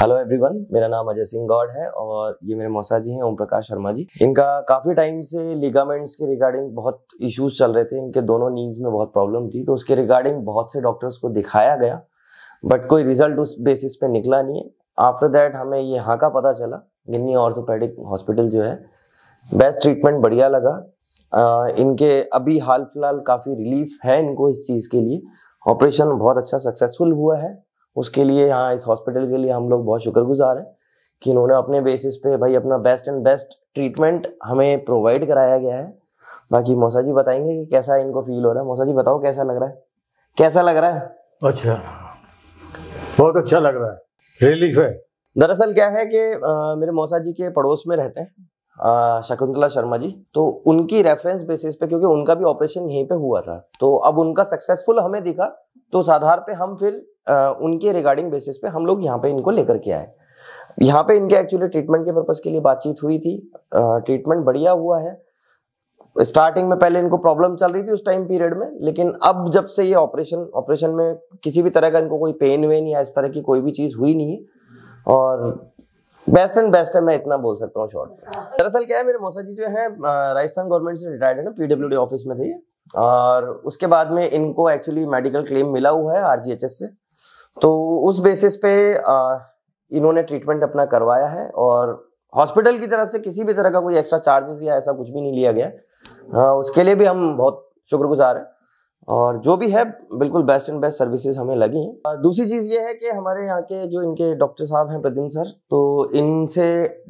hello everyone मेरा नाम अजय सिंह गौड है और ये मेरे मौसा जी हैं ओम प्रकाश शर्मा जी इनका काफ़ी टाइम से लिगामेंट्स के रिगार्डिंग बहुत इश्यूज चल रहे थे इनके दोनों नीज में बहुत प्रॉब्लम थी तो उसके रिगार्डिंग बहुत से डॉक्टर्स को दिखाया गया बट कोई रिजल्ट उस बेसिस पे निकला नहीं है आफ्टर दैट हमें ये हाँ का पता चला गिन्नी ऑर्थोपेडिक हॉस्पिटल जो है बेस्ट ट्रीटमेंट बढ़िया लगा आ, इनके अभी हाल फिलहाल काफ़ी रिलीफ है इनको इस चीज़ के लिए ऑपरेशन बहुत अच्छा सक्सेसफुल हुआ है उसके लिए यहाँ इस हॉस्पिटल के लिए हम लोग बहुत शुक्रगुजार हैं कि इन्होंने अपने बेसिस पे भाई अपना बेस्ट एंड बेस्ट ट्रीटमेंट हमें प्रोवाइड कराया गया है बाकी मौसा जी बताएंगे कि कैसा इनको फील हो रहा है मौसा जी बताओ कैसा लग रहा है कैसा लग रहा है अच्छा बहुत अच्छा लग रहा है रिलीफ है दरअसल क्या है कि मेरे मौसा जी के पड़ोस में रहते हैं शकुंतला शर्मा जी तो उनकी रेफरेंस बेसिस पे क्योंकि उनका भी ऑपरेशन यहीं पे हुआ था तो अब उनका सक्सेसफुल हमें दिखा तो उस आधार पे हम फिर उनके रिगार्डिंग बेसिस पे हम लोग यहाँ पे इनको लेकर के आए यहाँ पे इनके एक्चुअली ट्रीटमेंट के पर्पज के लिए बातचीत हुई थी ट्रीटमेंट बढ़िया हुआ है स्टार्टिंग में पहले इनको प्रॉब्लम चल रही थी उस टाइम पीरियड में लेकिन अब जब से ये ऑपरेशन ऑपरेशन में किसी भी तरह का इनको कोई पेन वेन या इस तरह की कोई भी चीज़ हुई नहीं है और बेस्ट एंड बेस्ट है मैं इतना बोल सकता हूँ शॉर्ट दरअसल क्या है मेरे मौसा जी जो है राजस्थान गवर्नमेंट से रिटायर्ड है पीडब्ल्यू ऑफिस में थे और उसके बाद में इनको एक्चुअली मेडिकल क्लेम मिला हुआ है आरजीएचएस से तो उस बेसिस पे इन्होंने ट्रीटमेंट अपना करवाया है और हॉस्पिटल की तरफ से किसी भी तरह का कोई एक्स्ट्रा चार्जेस या ऐसा कुछ भी नहीं लिया गया आ, उसके लिए भी हम बहुत शुक्रगुजार हैं और जो भी है बिल्कुल बेस्ट एंड बेस्ट सर्विसेज हमें लगी हैं दूसरी चीज़ ये है कि हमारे यहाँ के जो इनके डॉक्टर साहब हैं प्रदीन सर तो इनसे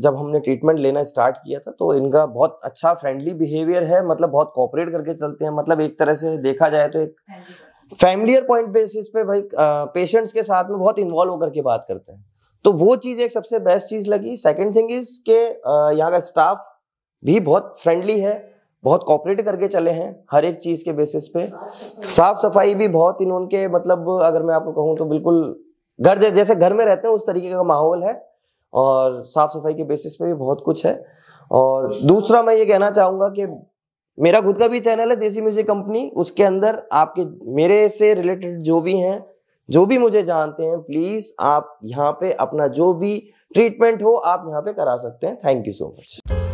जब हमने ट्रीटमेंट लेना स्टार्ट किया था तो इनका बहुत अच्छा फ्रेंडली बिहेवियर है मतलब बहुत कॉपरेट करके चलते हैं मतलब एक तरह से देखा जाए तो एक हाँ फैमिलियर पॉइंट बेसिस पे भाई पेशेंट्स के साथ में बहुत इन्वॉल्व होकर के बात करते हैं तो वो चीज़ एक सबसे बेस्ट चीज़ लगी सेकंड थिंग इज के यहाँ का स्टाफ भी बहुत फ्रेंडली है बहुत कॉपरेट करके चले हैं हर एक चीज़ के बेसिस पे साफ सफाई भी बहुत इनके मतलब अगर मैं आपको कहूँ तो बिल्कुल घर जैसे घर में रहते हैं उस तरीके का माहौल है और साफ सफाई के बेसिस पे भी बहुत कुछ है और दूसरा मैं ये कहना चाहूंगा कि मेरा खुद का भी चैनल है देसी म्यूजिक कंपनी उसके अंदर आपके मेरे से रिलेटेड जो भी हैं जो भी मुझे जानते हैं प्लीज आप यहाँ पे अपना जो भी ट्रीटमेंट हो आप यहाँ पे करा सकते हैं थैंक यू सो मच